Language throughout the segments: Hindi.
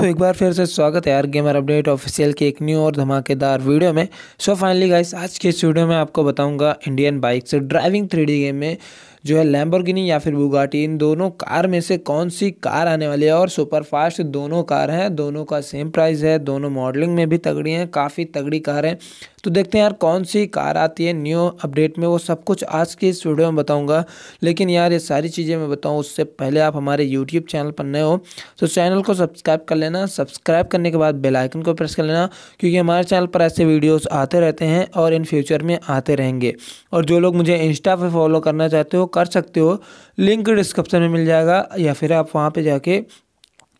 सो तो एक बार फिर से स्वागत है यार गेमर अपडेट ऑफिशियल की एक न्यू और धमाकेदार वीडियो में सो फाइनली गाइस आज के इस वीडियो में आपको बताऊंगा इंडियन बाइक से ड्राइविंग थ्री गेम में जो है लैम्बोर्गिनी या फिर बुगाटी इन दोनों कार में से कौन सी कार आने वाली है और सुपर फास्ट दोनों कार हैं दोनों का सेम प्राइस है दोनों मॉडलिंग में भी तगड़ी हैं काफ़ी तगड़ी कार हैं तो देखते हैं यार कौन सी कार आती है न्यू अपडेट में वो सब कुछ आज के इस वीडियो में बताऊँगा लेकिन यार ये सारी चीज़ें मैं बताऊँ उससे पहले आप हमारे यूट्यूब चैनल पर नए हो तो चैनल को सब्सक्राइब कर लेना सब्सक्राइब करने के बाद बेलाइकन को प्रेस कर लेना क्योंकि हमारे चैनल पर ऐसे वीडियोज़ आते रहते हैं और इन फ्यूचर में आते रहेंगे और जो लोग मुझे इंस्टा पर फॉलो करना चाहते हो कर सकते हो लिंक डिस्क्रिप्शन में मिल जाएगा या फिर आप वहाँ पर जाके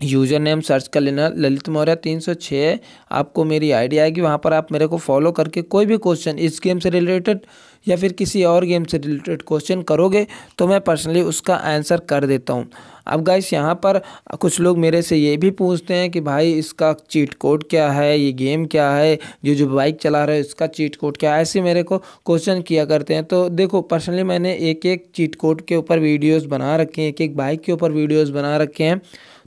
यूज़र नेम सर्च कर लेना ललित मौर्य तीन सौ छः आपको मेरी आईडी आएगी वहाँ पर आप मेरे को फॉलो करके कोई भी क्वेश्चन इस गेम से रिलेटेड या फिर किसी और गेम से रिलेटेड क्वेश्चन करोगे तो मैं पर्सनली उसका आंसर कर देता हूँ अब गाइस यहाँ पर कुछ लोग मेरे से ये भी पूछते हैं कि भाई इसका चीट कोड क्या है ये गेम क्या है जो जो बाइक चला रहे हो इसका चीट कोड क्या है ऐसे मेरे को क्वेश्चन किया करते हैं तो देखो पर्सनली मैंने एक एक चीट कोड के ऊपर वीडियोज़ बना रखे हैं एक एक बाइक के ऊपर वीडियोज़ बना रखे हैं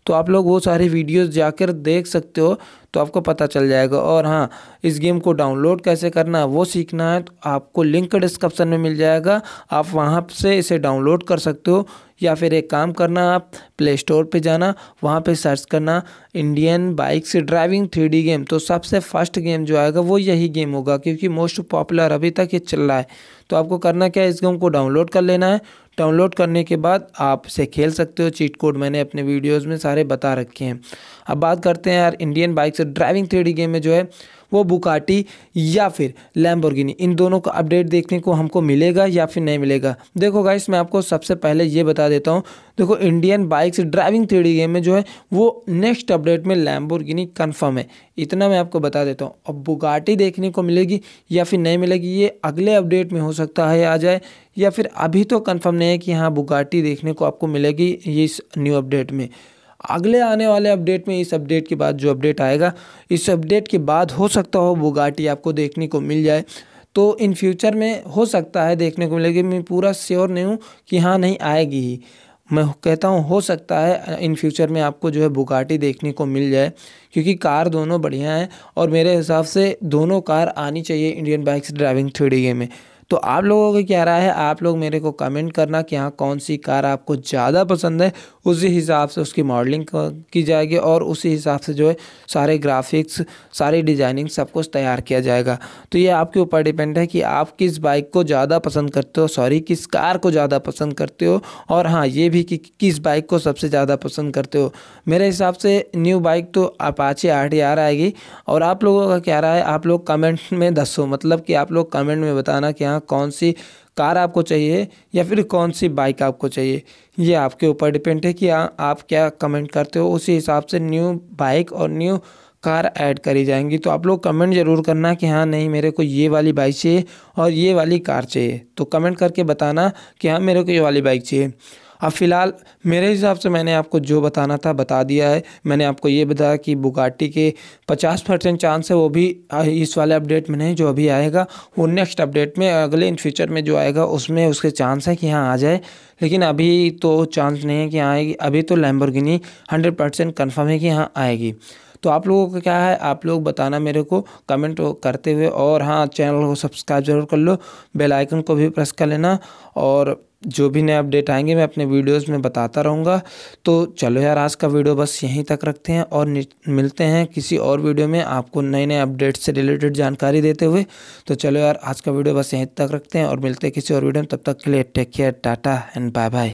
तो आप लोग वो सारे वीडियोस जाकर देख सकते हो तो आपको पता चल जाएगा और हाँ इस गेम को डाउनलोड कैसे करना है वो सीखना है तो आपको लिंक डिस्क्रिप्शन में मिल जाएगा आप वहाँ से इसे डाउनलोड कर सकते हो या फिर एक काम करना आप प्ले स्टोर पर जाना वहाँ पर सर्च करना Indian bikes driving three game तो सबसे फर्स्ट गेम जो आएगा वो यही गेम होगा क्योंकि मोस्ट पॉपुलर अभी तक ये चल रहा है तो आपको करना क्या है इस गेम को डाउनलोड कर लेना है डाउनलोड करने के बाद आप इसे खेल सकते हो चीट कोड मैंने अपने वीडियोस में सारे बता रखे हैं अब बात करते हैं यार Indian bikes driving three game में जो है वो बुकाटी या फिर लैम्बोर्गिनी इन दोनों का अपडेट देखने को हमको मिलेगा या फिर नहीं मिलेगा देखो गाइस मैं आपको सबसे पहले ये बता देता हूँ देखो Indian bikes driving three game में जो है वो नेक्स्ट अपडेट में लैम्बोर्गिनी कन्फर्म है इतना मैं आपको बता देता हूँ अब बुगाटी देखने को मिलेगी या फिर नहीं मिलेगी ये अगले अपडेट में हो सकता है आ जाए या फिर अभी तो कन्फर्म नहीं है कि हाँ बुगाटी देखने को आपको मिलेगी ये इस न्यू अपडेट में अगले आने वाले अपडेट में इस अपडेट के बाद जो अपडेट आएगा इस अपडेट के बाद हो सकता हो बुगाटी आपको देखने को मिल जाए तो इन फ्यूचर में हो सकता है देखने को मिलेगी मैं पूरा श्योर नहीं हूँ कि हाँ नहीं आएगी ही मैं कहता हूँ हो सकता है इन फ्यूचर में आपको जो है बुगाटी देखने को मिल जाए क्योंकि कार दोनों बढ़िया हैं और मेरे हिसाब से दोनों कार आनी चाहिए इंडियन बाइक्स ड्राइविंग थ्री में तो आप लोगों का क्या राय है आप लोग मेरे को कमेंट करना कि हाँ कौन सी कार आपको ज़्यादा पसंद है उसी हिसाब से उसकी मॉडलिंग की जाएगी और उसी हिसाब से जो है सारे ग्राफिक्स सारी डिज़ाइनिंग सब कुछ तैयार किया जाएगा तो ये आपके ऊपर डिपेंड है कि आप किस बाइक को ज़्यादा पसंद करते हो सॉरी किस कार को ज़्यादा पसंद करते हो और हाँ ये भी कि किस बाइक को सबसे ज़्यादा पसंद करते हो मेरे हिसाब से न्यू बाइक तो अपाचे आठ यार आएगी और आप लोगों का क्या रहा है आप लोग कमेंट में दसो मतलब कि आप लोग कमेंट में बताना कि हाँ कौन सी कार आपको चाहिए या फिर कौन सी बाइक आपको चाहिए ये आपके ऊपर डिपेंड है कि आ, आप क्या कमेंट करते हो उसी हिसाब से न्यू बाइक और न्यू कार ऐड करी जाएंगी तो आप लोग कमेंट ज़रूर करना कि हाँ नहीं मेरे को ये वाली बाइक चाहिए और ये वाली कार चाहिए तो कमेंट करके बताना कि हाँ मेरे को ये वाली बाइक चाहिए अब फ़िलहाल मेरे हिसाब से मैंने आपको जो बताना था बता दिया है मैंने आपको ये बताया कि बुगाटी के पचास परसेंट चांस है वो भी इस वाले अपडेट में नहीं जो अभी आएगा वो नेक्स्ट अपडेट में अगले इन फ्यूचर में जो आएगा उसमें उसके चांस है कि हाँ आ जाए लेकिन अभी तो चांस नहीं है कि हाँ आएगी अभी तो लैम्बोर्गिनी हंड्रेड परसेंट कन्फर्म है कि हाँ आएगी तो आप लोगों का क्या है आप लोग बताना मेरे को कमेंट करते हुए और हाँ चैनल को सब्सक्राइब जरूर कर लो बेल आइकन को भी प्रेस कर लेना और जो भी नए अपडेट आएंगे मैं अपने वीडियोस में बताता रहूँगा तो चलो यार आज का वीडियो बस यहीं तक रखते हैं और मिलते हैं किसी और वीडियो में आपको नए नए अपडेट से रिलेटेड जानकारी देते हुए तो चलो यार आज का वीडियो बस यहीं तक रखते हैं और मिलते हैं किसी और वीडियो में तब तक के लिए take care tata and bye bye